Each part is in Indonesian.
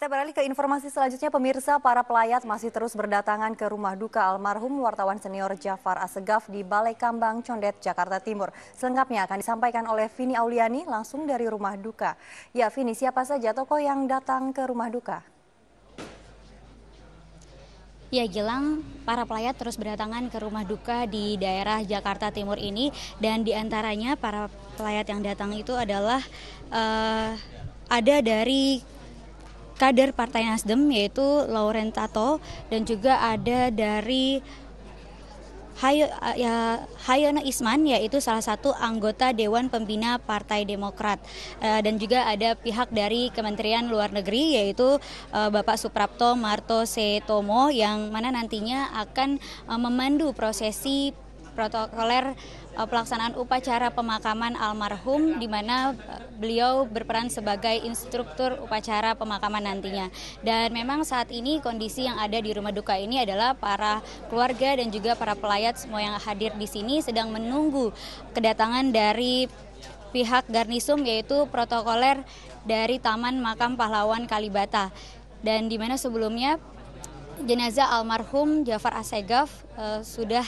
Kita beralih ke informasi selanjutnya, pemirsa para pelayat masih terus berdatangan ke rumah duka almarhum wartawan senior Jafar Asegaf di Balai Kambang, Condet, Jakarta Timur. Selengkapnya akan disampaikan oleh Vini Auliani langsung dari rumah duka. Ya Vini, siapa saja toko yang datang ke rumah duka? Ya Gilang, para pelayat terus berdatangan ke rumah duka di daerah Jakarta Timur ini dan diantaranya para pelayat yang datang itu adalah uh, ada dari kader Partai Nasdem yaitu Lauren Tato dan juga ada dari Hayo, ya, Hayono Isman yaitu salah satu anggota Dewan Pembina Partai Demokrat eh, dan juga ada pihak dari Kementerian Luar Negeri yaitu eh, Bapak Suprapto Marto Setomo yang mana nantinya akan eh, memandu prosesi protokoler Eh, pelaksanaan upacara pemakaman almarhum di mana eh, beliau berperan sebagai instruktur upacara pemakaman nantinya. Dan memang saat ini kondisi yang ada di rumah duka ini adalah para keluarga dan juga para pelayat semua yang hadir di sini sedang menunggu kedatangan dari pihak Garnisum yaitu protokoler dari Taman Makam Pahlawan Kalibata. Dan di mana sebelumnya jenazah almarhum Jafar Asegaf uh, sudah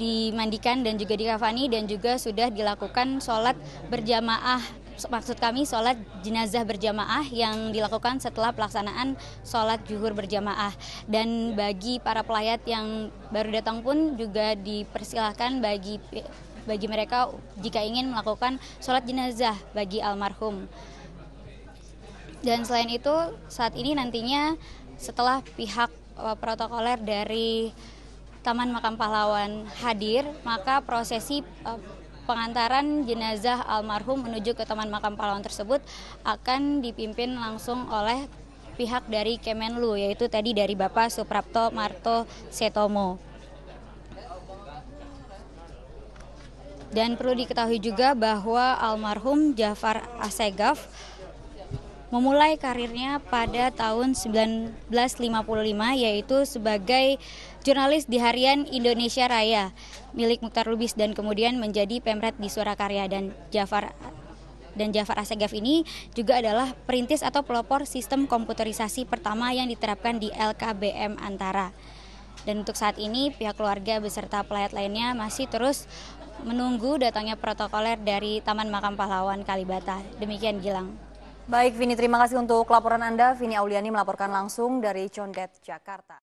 dimandikan dan juga dikafani dan juga sudah dilakukan sholat berjamaah maksud kami sholat jenazah berjamaah yang dilakukan setelah pelaksanaan sholat juhur berjamaah dan bagi para pelayat yang baru datang pun juga dipersilahkan bagi bagi mereka jika ingin melakukan sholat jenazah bagi almarhum dan selain itu saat ini nantinya setelah pihak eh, protokoler dari Taman Makam Pahlawan hadir, maka prosesi eh, pengantaran jenazah almarhum menuju ke Taman Makam Pahlawan tersebut akan dipimpin langsung oleh pihak dari Kemenlu yaitu tadi dari Bapak Suprapto Marto Setomo. Dan perlu diketahui juga bahwa almarhum Jafar Asegaf memulai karirnya pada tahun 1955 yaitu sebagai jurnalis di harian Indonesia Raya milik Mukhtar Lubis dan kemudian menjadi pemret di Surakarya dan Jafar dan Jafar Asegaf ini juga adalah perintis atau pelopor sistem komputerisasi pertama yang diterapkan di LKBM Antara. Dan untuk saat ini pihak keluarga beserta pelayat lainnya masih terus menunggu datangnya protokoler dari Taman Makam Pahlawan Kalibata. Demikian Gilang. Baik Vini, terima kasih untuk laporan Anda. Vini Auliani melaporkan langsung dari Condet, Jakarta.